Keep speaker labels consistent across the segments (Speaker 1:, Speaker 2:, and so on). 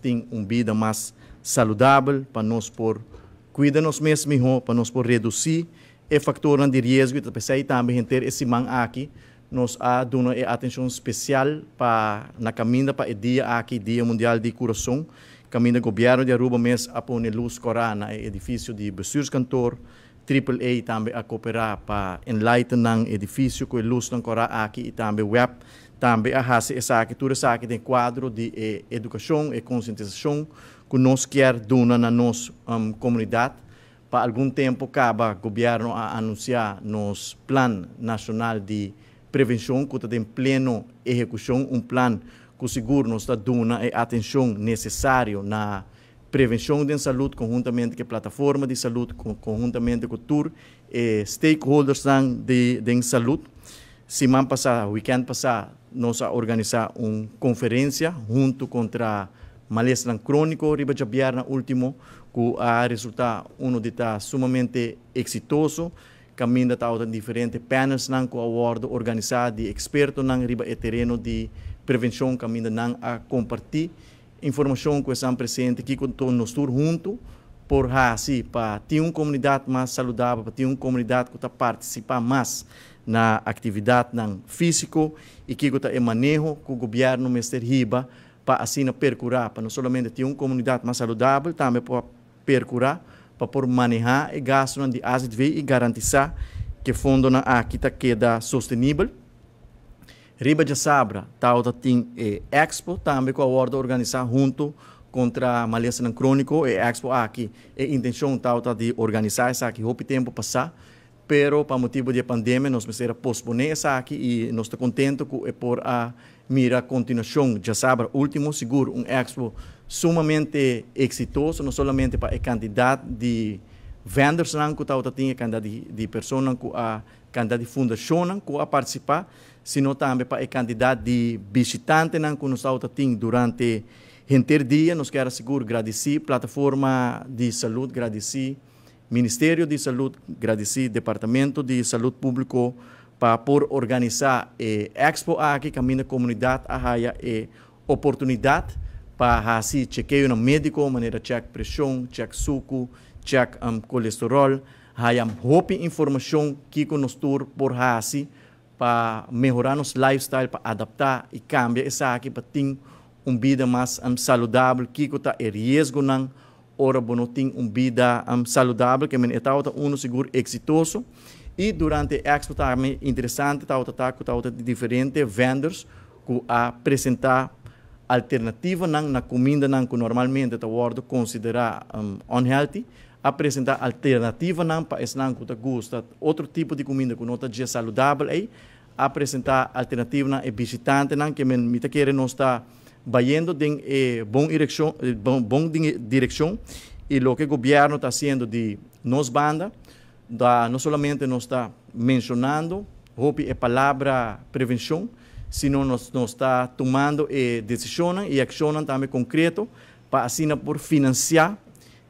Speaker 1: tem uma vida mais saudável, para nós por cuidar nós mesmos melhor, para nós por reduzir o fator de risco. E também, também ter esse man aqui, nós a dando atenção especial para na caminha para o dia aqui, Dia Mundial de Coração. Caminho do governo de Aruba, mas a pôr luz corana, edifício de Besurskantor, AAA também a cooperar para enlightenar o edifício com luz luz corana aqui e também web também a raça essa arquitetura, essa saque tem quadro de eh, educação e conscientização que nós quer donar na nossa um, comunidade. Para algum tempo, acaba o governo a anunciar nosso Plano Nacional de Prevenção, que está em pleno execução, um plano que seguro nos está dando a atenção necessária na prevenção da saúde, conjuntamente com a plataforma de saúde, conjuntamente com o TUR, e eh, stakeholders hum, da saúde semana passada, weekend passado, nós organizamos uma conferência junto contra malestar crônico riba jabiar na último que a resultar um de tá sumamente exitoso caminho tá outra diferente panels não com award organizado de experto não riba e terreno de prevenção caminho não a compartir informação com essa presente que contou nos tur junto por assim, para ter uma comunidade mais saudável, para ter uma comunidade que está participar mais na atividade não físico e que está em manejo com o governo mester Riba para assim percurar, para não somente ter uma comunidade mais saudável, também para percurar, para por manejar e gastar de AZV e garantizar que o fundo na Akita queda sustentável. Riba de Sabra, tal tá, tem eh, Expo também com a ordem organizar junto contra malícia não crônico e é expo ah, aqui a é intenção tal tá de organizar essa aqui houve tempo passar pero para motivo de pandemia nós precisamos posponer essa aqui e nós estamos contentes com é por a mira a continuação já sabe último seguro um expo sumamente exitoso não somente para a quantidade de vendors não que tal tá tinha quantidade de, de pessoas que a quantidade de fundações que a participar sino também para a quantidade de visitantes que nós tá tinha durante Renter dia, nos queremos seguro, agradeci, plataforma de saúde, agradeci, Ministério de Saúde, agradeci, Departamento de Saúde Público, para por organizar eh, Expo aqui, caminha comunidade, a raia e é eh, oportunidade para assim chequeio no médico, maneira check pressão, check suco, check um, colesterol, raia hope informação que nos tur por assim para melhorar nosso lifestyle, para adaptar e cambiar essa aqui para ter um vida mais um, saudável, que está em risco não, ora bono tem um vida um, saudável, que é um seguro exitoso. E durante a tota expo também interessante, está tá, tá, tá, diferente vendors que apresentar alternativa não, na comida não, que normalmente está ordo considerar um, unhealthy, apresentar alternativa não para esse não que tá gosta, outro tipo de comida que não está dia saudável aí, apresentar alternativa não e visitante não que me mita querer não está vayendo em eh, buena direção bon, bon dirección, que o governo está fazendo de nos banda, da, no solamente nos está mencionando, hope é palavra prevenção, sino nos está tomando eh, decisões e acionam também concreto para assim por financiar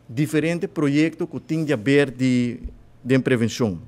Speaker 1: diferentes projetos que tem de haver de de prevenção.